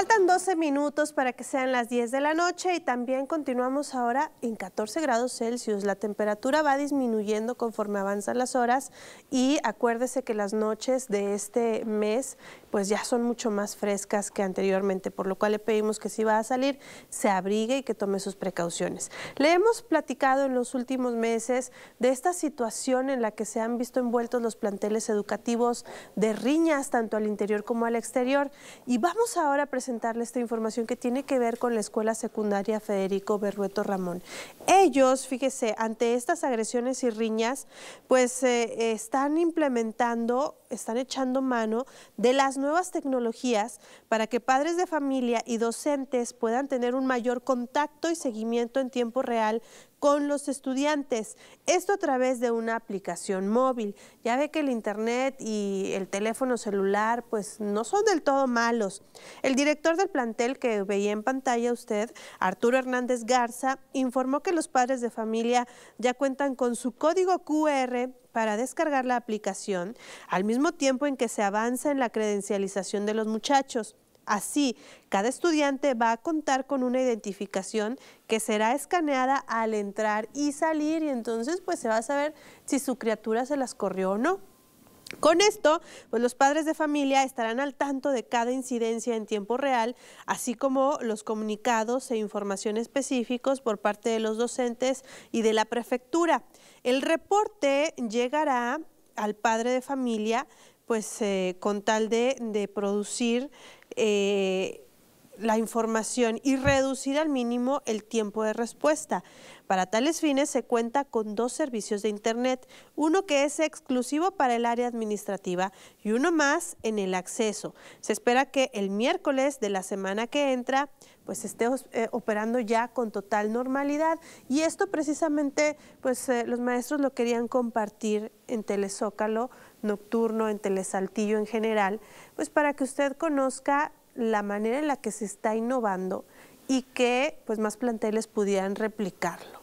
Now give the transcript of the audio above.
Faltan 12 minutos para que sean las 10 de la noche y también continuamos ahora en 14 grados Celsius. La temperatura va disminuyendo conforme avanzan las horas y acuérdese que las noches de este mes pues ya son mucho más frescas que anteriormente, por lo cual le pedimos que si va a salir se abrigue y que tome sus precauciones. Le hemos platicado en los últimos meses de esta situación en la que se han visto envueltos los planteles educativos de riñas tanto al interior como al exterior y vamos ahora a presentar Presentarles esta información que tiene que ver con la Escuela Secundaria Federico Berrueto Ramón. Ellos, fíjese, ante estas agresiones y riñas, pues eh, están implementando, están echando mano de las nuevas tecnologías para que padres de familia y docentes puedan tener un mayor contacto y seguimiento en tiempo real con los estudiantes. Esto a través de una aplicación móvil. Ya ve que el Internet y el teléfono celular pues no son del todo malos. El director del plantel que veía en pantalla usted, Arturo Hernández Garza, informó que los padres de familia ya cuentan con su código QR para descargar la aplicación, al mismo tiempo en que se avanza en la credencialización de los muchachos. Así, cada estudiante va a contar con una identificación que será escaneada al entrar y salir y entonces pues se va a saber si su criatura se las corrió o no. Con esto, pues los padres de familia estarán al tanto de cada incidencia en tiempo real, así como los comunicados e información específicos por parte de los docentes y de la prefectura. El reporte llegará al padre de familia, pues eh, con tal de producir eh, la información y reducir al mínimo el tiempo de respuesta. Para tales fines se cuenta con dos servicios de Internet, uno que es exclusivo para el área administrativa y uno más en el acceso. Se espera que el miércoles de la semana que entra pues esté eh, operando ya con total normalidad y esto precisamente pues eh, los maestros lo querían compartir en Telezócalo nocturno, en Telesaltillo en general, pues para que usted conozca la manera en la que se está innovando y que pues más planteles pudieran replicarlo.